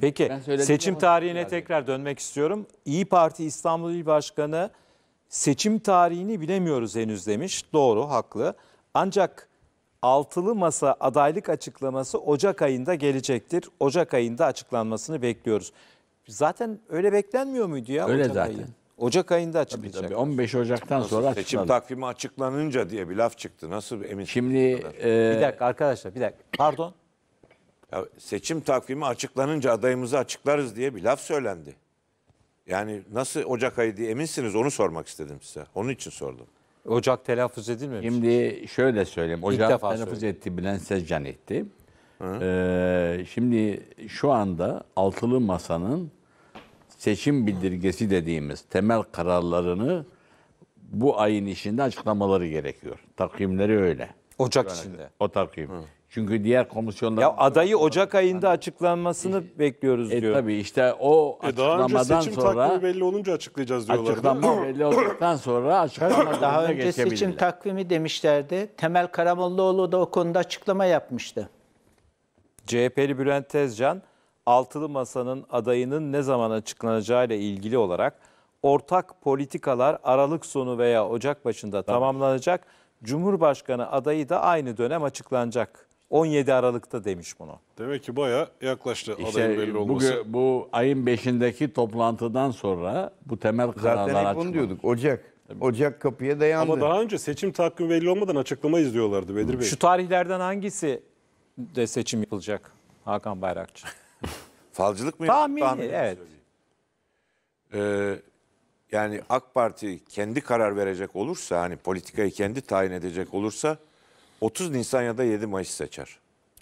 Peki seçim tarihine tekrar dönmek istiyorum. İyi Parti İstanbul İl Başkanı seçim tarihini bilemiyoruz henüz demiş. Doğru, haklı. Ancak altılı masa adaylık açıklaması Ocak ayında gelecektir. Ocak ayında açıklanmasını bekliyoruz. Zaten öyle beklenmiyor muydu ya? Öyle Ocak Ayı? Ocak ayında açıklanacak. Tabii, tabii 15 Ocak'tan Nasıl sonra açıklanacak. Seçim takvimi açıklanınca diye bir laf çıktı. Nasıl emin? Şimdi e... bir dakika arkadaşlar bir dakika. Pardon. Ya seçim takvimi açıklanınca adayımızı açıklarız diye bir laf söylendi. Yani nasıl Ocak ayı diye eminsiniz onu sormak istedim size. Onun için sordum. Ocak telaffuz edilmemiş. Şimdi şöyle söyleyeyim. Ocak defa telaffuz söyleyeyim. etti Bülent Sezcan etti. Ee, şimdi şu anda altılı masanın seçim bildirgesi dediğimiz temel kararlarını bu ayın içinde açıklamaları gerekiyor. Takvimleri öyle. Ocak içinde. O takvim. Çünkü diğer komisyonlar... Ya adayı Ocak ayında açıklanmasını bekliyoruz E diyor. tabii işte o E daha önce açıklamadan seçim sonra takvimi belli olunca açıklayacağız diyorlar. açıklama belli olduktan sonra açıklama Daha daha önce seçim takvimi demişlerdi. Temel Karamollaoğlu da o konuda açıklama yapmıştı. CHP'li Bülent Tezcan, Altılı Masa'nın adayının ne zaman açıklanacağıyla ilgili olarak ortak politikalar Aralık sonu veya Ocak başında tamamlanacak Cumhurbaşkanı adayı da aynı dönem açıklanacak. 17 Aralık'ta demiş bunu. Demek ki baya yaklaştı işte adayın belli olması. Bugün, bu ayın 5'indeki toplantıdan sonra bu temel kararlar açıklandı. Zaten hep bunu diyorduk. Ocak. Ocak kapıya dayandı. Ama daha önce seçim takvimi belli olmadan açıklama izliyorlardı Bedir Bey. Şu tarihlerden hangisi de seçim yapılacak Hakan Bayrakçı? Falcılık mı? Tahmini, Tahmini evet. Ee, yani AK Parti kendi karar verecek olursa hani politikayı kendi tayin edecek olursa 30 Nisan ya da 7 Mayıs seçer.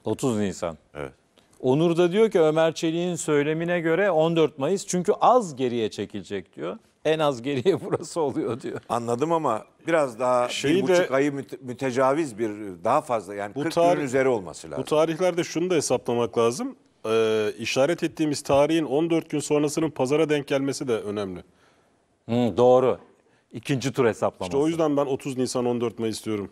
30 Nisan. Evet. Onur da diyor ki Ömer Çelik'in söylemine göre 14 Mayıs çünkü az geriye çekilecek diyor. En az geriye burası oluyor diyor. Anladım ama biraz daha Şeyi bir buçuk de, ayı mütecaviz bir daha fazla yani bu 40 tarih, günün üzeri olması lazım. Bu tarihlerde şunu da hesaplamak lazım. Ee, işaret ettiğimiz tarihin 14 gün sonrasının pazara denk gelmesi de önemli. Hı, doğru. İkinci tur hesaplaması. İşte o yüzden ben 30 Nisan 14 Mayıs diyorum.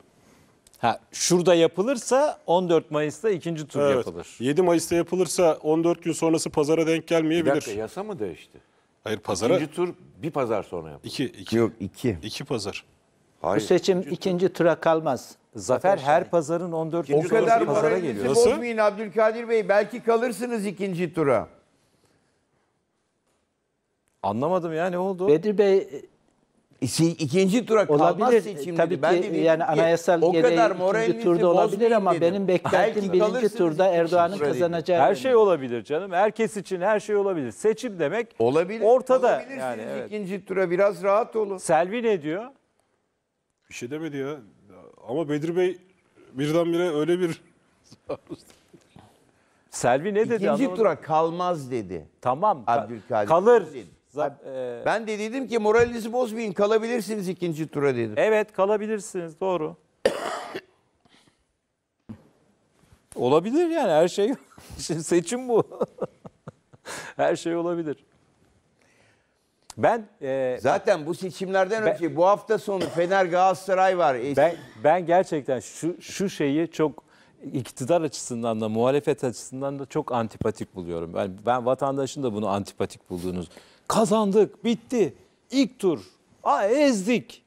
Ha, şurada yapılırsa 14 Mayıs'ta ikinci tur Evet. yapılır. 7 Mayıs'ta yapılırsa 14 gün sonrası pazara denk Bir gelmeyebilir. dakika yasa mı değişti? Hayır pazara İkinci tur bir pazar sonra yapılır. İki, iki, Yok iki. İki pazar. Bu Hayır. seçim ikinci tura kalmaz. Zafer her şey. pazarın 14 O pazara geliyor. Nasıl? bozmayın Abdülkadir Bey. Belki kalırsınız ikinci tura. Anlamadım ya ne oldu? Bedir Bey e, ikinci tura olabilir. kalmaz e, seçim Tabii dedi. Ben ki, de yani ki, anayasal o kadar ikinci turda olabilir ama dedim. benim beklentim birinci turda Erdoğan'ın kazanacağı. Her şey olabilir canım. Herkes için her şey olabilir. Seçim demek olabilir. ortada. Yani, evet. ikinci tura biraz rahat olun. Selvi ne diyor? Bir şey demedi ya. Ama Bedir Bey birdenbire öyle bir... Selvi ne dedi? İkinci tura kalmaz dedi. Tamam. Kalır. Dedi Zab e, ben de dedim ki moralinizi bozmayın kalabilirsiniz ikinci tura dedim. Evet kalabilirsiniz doğru. olabilir yani her şey. Şimdi seçim bu. her şey olabilir. Ben e, zaten bu seçimlerden ben, önce bu hafta sonu Fener Galatasaray var. Ben ben gerçekten şu şu şeyi çok iktidar açısından da muhalefet açısından da çok antipatik buluyorum. Ben ben vatandaşın da bunu antipatik bulduğunuz Kazandık, bitti. ilk tur. Aa, ezdik.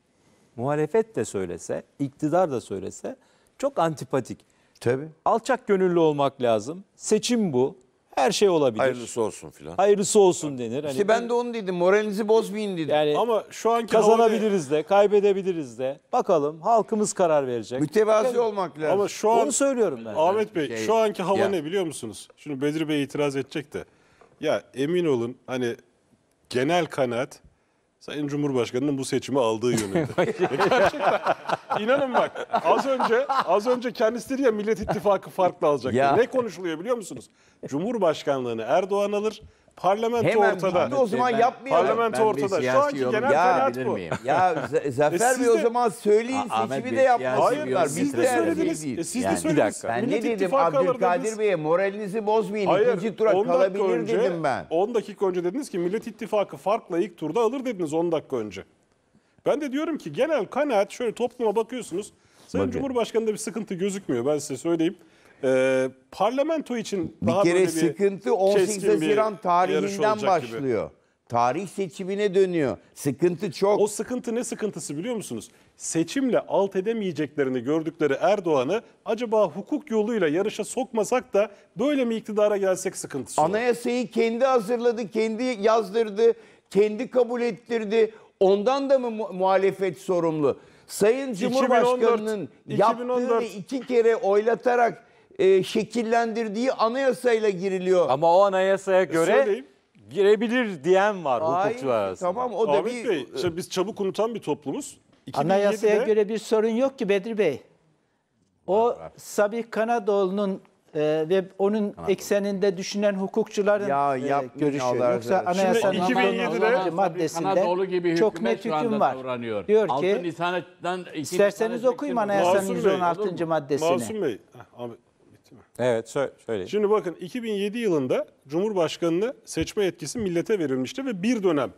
Muhalefet de söylese, iktidar da söylese çok antipatik. Tabii. Alçak gönüllü olmak lazım. Seçim bu. Her şey olabilir. Hayırlısı olsun filan. Hayırlısı olsun denir. Hani İşte ben de onu dedim. Moralinizi bozmayın dedim. yani Ama şu anki kazanabiliriz de, kaybedebiliriz de. Bakalım halkımız karar verecek. Mütevazi olmak lazım. Ama şu an Onu söylüyorum ben. Ahmet Bey şey- şu anki hava Ya. ne biliyor musunuz? şunu Bedir Bey itiraz edecek de. Ya emin olun hani genel kanaat Sayın Cumhurbaşkanı'nın bu seçimi aldığı yönünde. E, gerçekten. İnanın bak az önce az önce kendisi dedi ya Millet İttifakı farklı alacak. Ne konuşuluyor biliyor musunuz? Cumhurbaşkanlığını Erdoğan alır, Parlamento Hemen ortada. o zaman ben- yapmayalım. Parlamento ortada. Şu anki genel kanaat yapabilir bu. miyim? ya Z- E, Bey o zaman söyleyin Ah, Ahmet seçimi de Bey, Hayır, bir yapmasınlar. siz de söylediniz. E, siz de Yani bir söylediniz. dakika. Ben ne dedim İttifakı alırdınız. Abdülkadir Bey'e moralinizi bozmayın. ikinci tura kalabilir önce- dedim ben. 10 dakika önce dediniz ki Millet İttifakı farkla ilk turda alır dediniz 10 dakika önce. Ben de diyorum ki genel kanaat şöyle topluma bakıyorsunuz. Sayın Cumhurbaşkanı'nda bir sıkıntı gözükmüyor ben size söyleyeyim. Ee, parlamento için bir daha kere böyle sıkıntı 18 Haziran tarihinden başlıyor. Gibi. Tarih seçimine dönüyor. Sıkıntı çok. O sıkıntı ne sıkıntısı biliyor musunuz? Seçimle alt edemeyeceklerini gördükleri Erdoğan'ı acaba hukuk yoluyla yarışa sokmasak da böyle mi iktidara gelsek sıkıntısı olur. Anayasayı kendi hazırladı, kendi yazdırdı, kendi kabul ettirdi. Ondan da mı mu muhalefet sorumlu? Sayın Cumhurbaşkanı'nın 2014, yaptığı iki kere oylatarak e, şekillendirdiği anayasayla giriliyor. Ama o anayasaya e, göre Söyleyeyim. girebilir diyen var Hayır, hukukçular arasında. Tamam o da Ahmet bir... Bey, işte biz çabuk unutan bir toplumuz. 2007'de... Anayasaya göre bir sorun yok ki Bedri Bey. O var, var. Sabih Kanadoğlu'nun e, ve onun Anladım. ekseninde düşünen hukukçuların ya, e, görüşü. Yoksa anayasanın 2007'de maddesinde çok net hüküm var. Uğranıyor. Diyor ki, isterseniz okuyun anayasanın 116. maddesini. Masum Bey, abi, Evet şöyle. Şimdi bakın 2007 yılında Cumhurbaşkanı'nı seçme yetkisi millete verilmişti ve bir dönem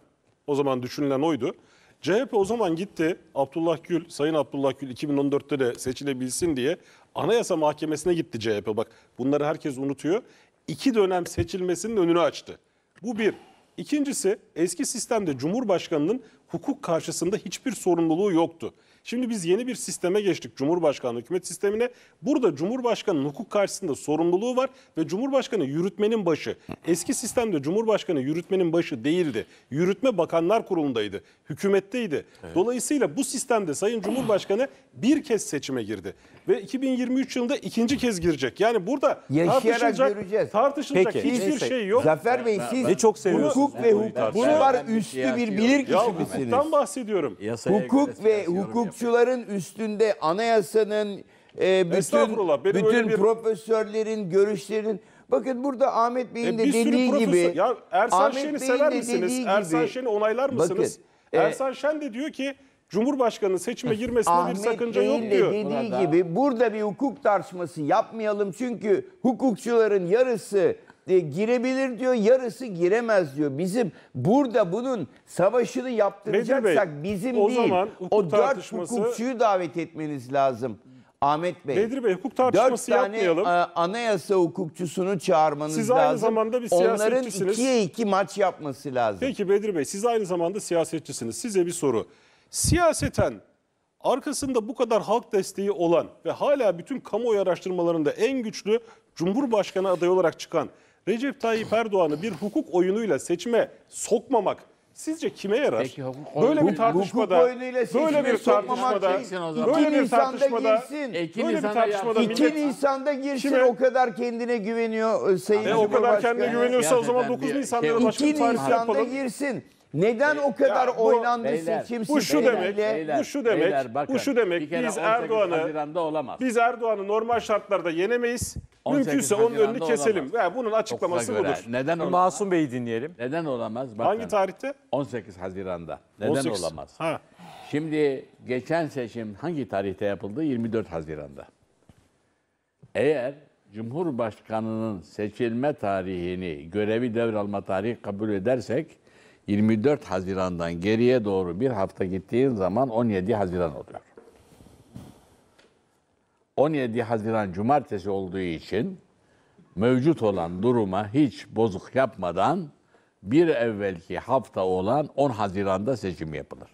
o zaman düşünülen oydu. CHP o zaman gitti Abdullah Gül, Sayın Abdullah Gül 2014'te de seçilebilsin diye Anayasa Mahkemesi'ne gitti CHP. Bak bunları herkes unutuyor. İki dönem seçilmesinin önünü açtı. Bu bir. İkincisi eski sistemde Cumhurbaşkanı'nın hukuk karşısında hiçbir sorumluluğu yoktu. Şimdi biz yeni bir sisteme geçtik Cumhurbaşkanlığı hükümet sistemine. Burada Cumhurbaşkanı hukuk karşısında sorumluluğu var ve Cumhurbaşkanı yürütmenin başı. Eski sistemde Cumhurbaşkanı yürütmenin başı değildi. Yürütme Bakanlar Kurulu'ndaydı, hükümetteydi. Evet. Dolayısıyla bu sistemde Sayın Cumhurbaşkanı bir kez seçime girdi ve 2023 yılında ikinci kez girecek. Yani burada Yaşayarak tartışılacak, göreceğiz. tartışılacak Peki. hiçbir Neyse. şey yok. Zafer Bey siz ne çok hukuk ve hukuk bunlar üstü bir bilir kişi misiniz? Hukuktan bahsediyorum. Yasaya hukuk ve hukuk hukukçuların üstünde anayasanın e, bütün bütün bir... profesörlerin görüşlerinin Bakın burada Ahmet e, Bey'in e, de dediği profesör... gibi ya Ersan Ahmet Şen'i sever de misiniz? Gibi, Ersan Şen'i onaylar mısınız? Bakın, e, Ersan Şen de diyor ki Cumhurbaşkanı seçime girmesine Ahmet bir sakınca Bey'in yok diyor. dediği gibi burada bir hukuk tartışması yapmayalım çünkü hukukçuların yarısı e, girebilir diyor, yarısı giremez diyor. Bizim burada bunun savaşını yaptıracaksak Bey, bizim o değil. Zaman o dört tartışması... hukukçuyu davet etmeniz lazım. Ahmet Bey. Bedir Bey hukuk tartışması dört tane, yapmayalım. E, anayasa hukukçusunu çağırmanız lazım. siz aynı lazım. zamanda bir siyasetçisiniz. Onların ikiye iki maç yapması lazım. Peki Bedir Bey siz aynı zamanda siyasetçisiniz. Size bir soru. Siyaseten arkasında bu kadar halk desteği olan ve hala bütün kamuoyu araştırmalarında en güçlü Cumhurbaşkanı adayı olarak çıkan Recep Tayyip Erdoğan'ı bir hukuk oyunuyla seçme sokmamak sizce kime yarar? Peki, hukuk, böyle bir tartışmada, böyle bir tartışmada, böyle bir tartışmada, girsin. E, böyle bir tartışmada iki millet, Nisan'da girsin kime? o kadar kendine güveniyor e, Sayın e, O kadar kendine güveniyorsa o zaman 9 şey Nisan'da da başka bir tarih yapalım. girsin. Neden o kadar ya, bu, oynandı seçim bu şu demek, bu şu demek, bu şu demek biz Erdoğan'ı biz Erdoğan'ı normal şartlarda yenemeyiz. Mümkünse onun Haziran'da önünü keselim. olamaz. bunun açıklaması göre. budur. Neden olamaz? Masum Bey'i dinleyelim. Neden olamaz? Bakın, Hangi tarihte? 18 Haziran'da. Neden 18. olamaz? Ha. Şimdi geçen seçim hangi tarihte yapıldı? 24 Haziran'da. Eğer Cumhurbaşkanı'nın seçilme tarihini, görevi devralma tarihi kabul edersek 24 Haziran'dan geriye doğru bir hafta gittiğin zaman 17 Haziran olur. 17 Haziran Cumartesi olduğu için mevcut olan duruma hiç bozuk yapmadan bir evvelki hafta olan 10 Haziran'da seçim yapılır.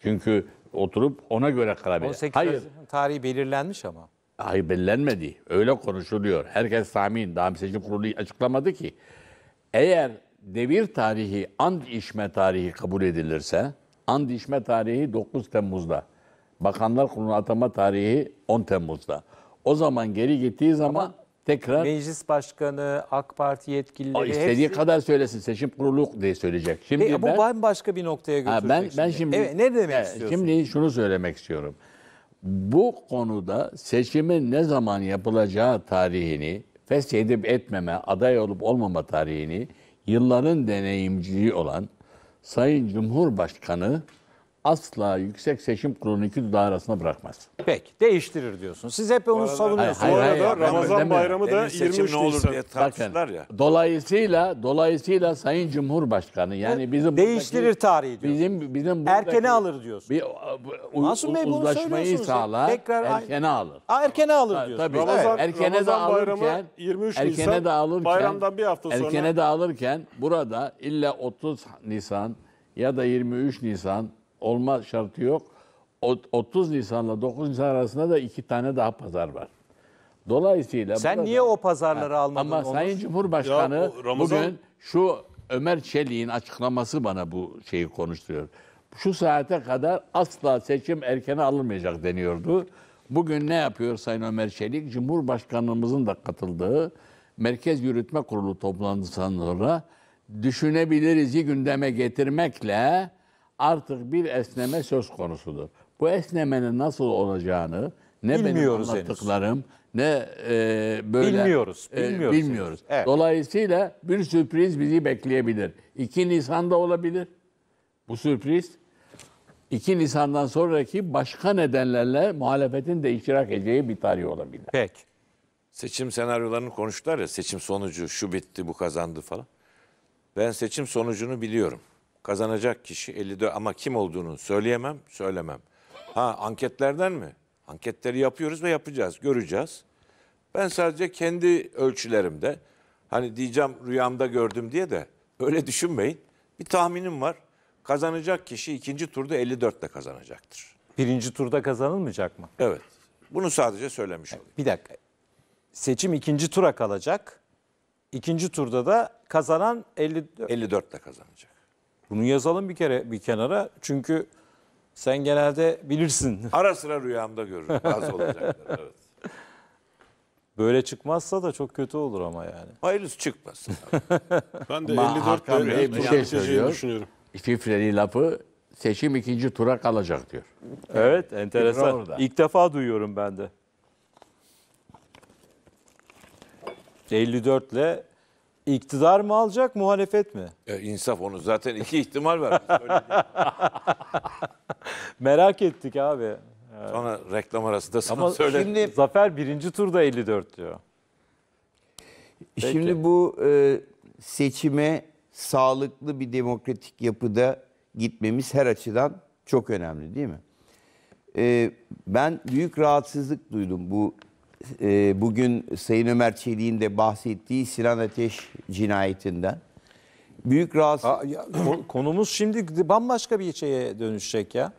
Çünkü oturup ona göre karar verir. 18 Hayır. tarihi belirlenmiş ama. Hayır belirlenmedi. Öyle konuşuluyor. Herkes tahmin. Daha seçim kurulu açıklamadı ki. Eğer devir tarihi, and içme tarihi kabul edilirse, and içme tarihi 9 Temmuz'da. Bakanlar Kurulu atama tarihi 10 Temmuz'da. O zaman geri gittiği zaman Ama tekrar... Meclis Başkanı, AK Parti yetkilileri... O istediği hepsi... kadar söylesin seçim kurulu diye söyleyecek. Şimdi e, bu ben, başka bir noktaya götürecek. Ha, ben, şimdi. şimdi, evet, ne demek istiyorsun? Şimdi şunu söylemek istiyorum. Bu konuda seçimin ne zaman yapılacağı tarihini, feshedip etmeme, aday olup olmama tarihini yılların deneyimciliği olan Sayın Cumhurbaşkanı asla Yüksek Seçim Kurulu'nun iki dudağı arasında bırakmaz. Peki değiştirir diyorsun. Siz hep onu savunuyorsunuz. Hayır, hayır, hayır, Ramazan demiyorum. bayramı da 23 ne olur diye Bakın, ya. dolayısıyla dolayısıyla Sayın Cumhurbaşkanı yani bizim Değiştirir tarihi diyor. Bizim bizim Erkene alır diyorsun. Bir u, Masum Bey bunu uzlaşmayı söylüyorsunuz. sağlar. Tekrar erkene alır. Aa, Erkene alır diyorsun. Tabii. Ramazan- erkene de Ramazan bayramı alırken 23 erkene de alırken bayramdan bir hafta sonra- erkene de alırken burada illa 30 Nisan ya da 23 Nisan olma şartı yok. 30 Nisan'la 9 Nisan arasında da iki tane daha pazar var. Dolayısıyla... Sen burada, niye o pazarları ha, almadın? Ama Onur? Sayın Cumhurbaşkanı ya, Ramazan... bugün şu Ömer Çelik'in açıklaması bana bu şeyi konuşturuyor. Şu saate kadar asla seçim erkene alınmayacak deniyordu. Bugün ne yapıyor Sayın Ömer Çelik? Cumhurbaşkanımızın da katıldığı Merkez Yürütme Kurulu toplantısından sonra düşünebiliriz gündeme getirmekle artık bir esneme söz konusudur. Bu esnemenin nasıl olacağını ne bilmiyoruz benim anlattıklarım henüz. ne e, böyle bilmiyoruz. Bilmiyoruz. E, bilmiyoruz. Evet. Dolayısıyla bir sürpriz bizi bekleyebilir. 2 Nisan'da olabilir. Bu sürpriz 2 Nisan'dan sonraki başka nedenlerle muhalefetin de iştirak edeceği bir tarih olabilir. Peki. Seçim senaryolarını konuştular ya seçim sonucu şu bitti bu kazandı falan. Ben seçim sonucunu biliyorum. Kazanacak kişi 54 ama kim olduğunu söyleyemem, söylemem. Ha anketlerden mi? Anketleri yapıyoruz ve yapacağız, göreceğiz. Ben sadece kendi ölçülerimde hani diyeceğim rüyamda gördüm diye de öyle düşünmeyin. Bir tahminim var. Kazanacak kişi ikinci turda 54 ile kazanacaktır. Birinci turda kazanılmayacak mı? Evet. Bunu sadece söylemiş olayım. Bir dakika. Seçim ikinci tura kalacak. İkinci turda da kazanan 54. 54 ile kazanacak. Bunu yazalım bir kere bir kenara. Çünkü sen genelde bilirsin. Ara sıra rüyamda görürüm bazı olacaklar, Evet. Böyle çıkmazsa da çok kötü olur ama yani. Hayırlısı çıkmasın. Ben de Ama 54 Hakan Bey bir şey söylüyor. düşünüyorum. Şifreli lafı seçim ikinci tura kalacak diyor. Evet, enteresan. İlk defa duyuyorum ben de. 54 ile İktidar mı alacak, muhalefet mi? E, insaf onu zaten iki ihtimal var. Merak ettik abi. Sonra reklam arası da sana Ama söyle. şimdi Zafer birinci turda 54 diyor. Peki. Şimdi bu e, seçime sağlıklı bir demokratik yapıda gitmemiz her açıdan çok önemli değil mi? E, ben büyük rahatsızlık duydum bu e, bugün Sayın Ömer Çelik'in de bahsettiği Sinan Ateş cinayetinden. Büyük rahatsız... Aa, ya, konumuz şimdi bambaşka bir şeye dönüşecek ya.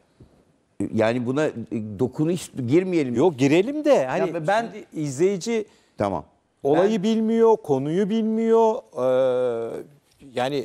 Yani buna e, dokunuş girmeyelim. Yok girelim de hani ya ben şimdi... izleyici tamam. Olayı ben... bilmiyor, konuyu bilmiyor. Ee, yani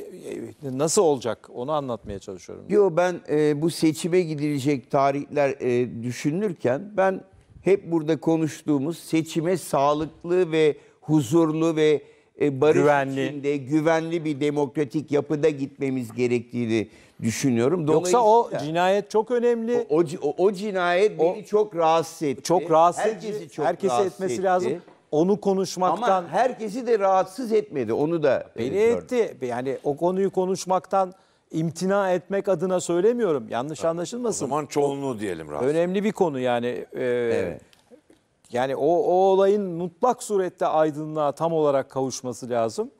e, nasıl olacak onu anlatmaya çalışıyorum. Yok ben e, bu seçime gidilecek tarihler e, düşünülürken ben hep burada konuştuğumuz seçime sağlıklı ve huzurlu ve e, barış güvenli. içinde güvenli bir demokratik yapıda gitmemiz gerektiğini düşünüyorum. Yoksa o cinayet çok önemli. O, o, o cinayet o, beni çok rahatsız etti. Çok rahatsız herkesi çok herkesi rahatsız etmesi etti. lazım. Onu konuşmaktan ama herkesi de rahatsız etmedi. Onu da e, beni evet, etti. Yani o konuyu konuşmaktan imtina etmek adına söylemiyorum. Yanlış anlaşılmasın. O zaman çoğunluğu diyelim rahat. Önemli bir konu yani. E, evet. Yani o, o olayın mutlak surette aydınlığa tam olarak kavuşması lazım.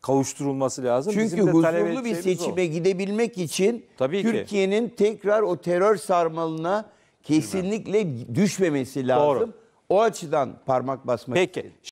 Kavuşturulması lazım. Çünkü Bizim de huzurlu bir seçime o. gidebilmek için Türkiye'nin tekrar o terör sarmalına kesinlikle Bilmem. düşmemesi lazım. Doğru. O açıdan parmak basmak Peki. Istedim.